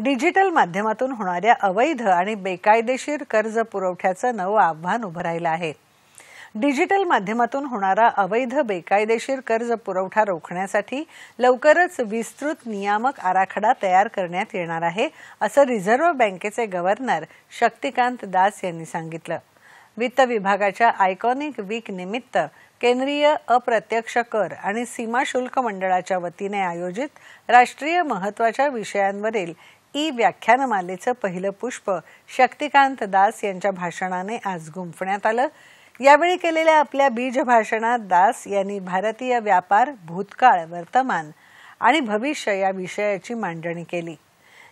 digital माध्यमातून होणाऱ्या अवैध आणि बेकायदेशीर कर्ज पुरवठ्याचं नवं आव्हान उभं राहिलं आहे डिजिटल माध्यमातून होणारा अवैध बेकायदेशीर कर्ज पुरवठा रोखण्यासाठी लवकरच विस्तृत नियामक आराखडा तयार करण्यात येणार आहे असं रिझर्व्ह बँकेचे गव्हर्नर शक्तिकांत दास यांनी सांगितलं वित्त विभागाच्या आयकॉनिक वीक निमित्त केंद्रीय अप्रत्यक्ष कर आणि सीमा शुल्क मंडळाच्या वतीने आयोजित राष्ट्रीय महत्वाच्या विषयांवरील ई व्याख्यानमालेचं पहिलं पुष्प शक्तिकांत दास यांच्या भाषणाने आज गुंफण्यात आलं यावेळी केलेल्या आपल्या बीज भाषणात दास यांनी भारतीय व्यापार भूतकाळ वर्तमान आणि भविष्य या विषयाची मांडणी केली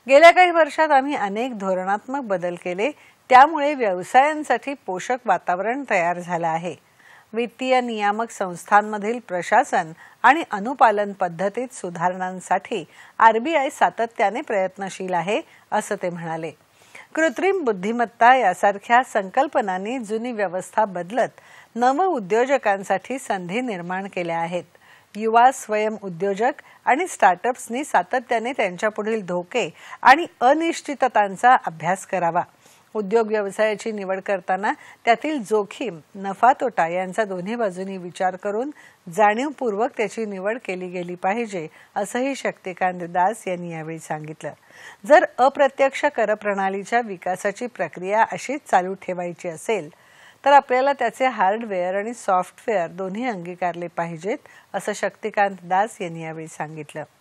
गेल्या काही वर्षात आम्ही अनेक धोरणात्मक बदल केले त्यामुळे व्यवसायांसाठी पोषक वातावरण तयार झालं आहे वित्तीय नियामक संस्थांमधील प्रशासन आणि अनुपालन पद्धतीत सुधारणांसाठी आरबीआय सातत्याने प्रयत्नशील आहे असं ते म्हणाले कृत्रिम बुद्धिमत्ता यासारख्या संकल्पनांनी जुनी व्यवस्था बदलत नव उद्योजकांसाठी संधी निर्माण केल्या आहेत युवा स्वयं उद्योजक आणि स्टार्टअप्सनी सातत्याने त्यांच्या पुढील धोके आणि अनिश्चिततांचा अभ्यास करावा उद्योग व्यवसायाची निवड करताना त्यातील जोखीम नफा तोटा यांचा दोन्ही बाजूनी विचार करून जाणीवपूर्वक त्याची निवड केली गेली पाहिजे असंही शक्तिकांत दास यांनी यावेळी सांगितलं जर अप्रत्यक्ष कर प्रणालीच्या विकासाची प्रक्रिया अशीच चालू ठेवायची असेल तर आपल्याला त्याचे हार्डवेअर आणि सॉफ्टवेअर दोन्ही अंगीकारले पाहिजेत असं शक्तिकांत दास यांनी यावेळी सांगितलं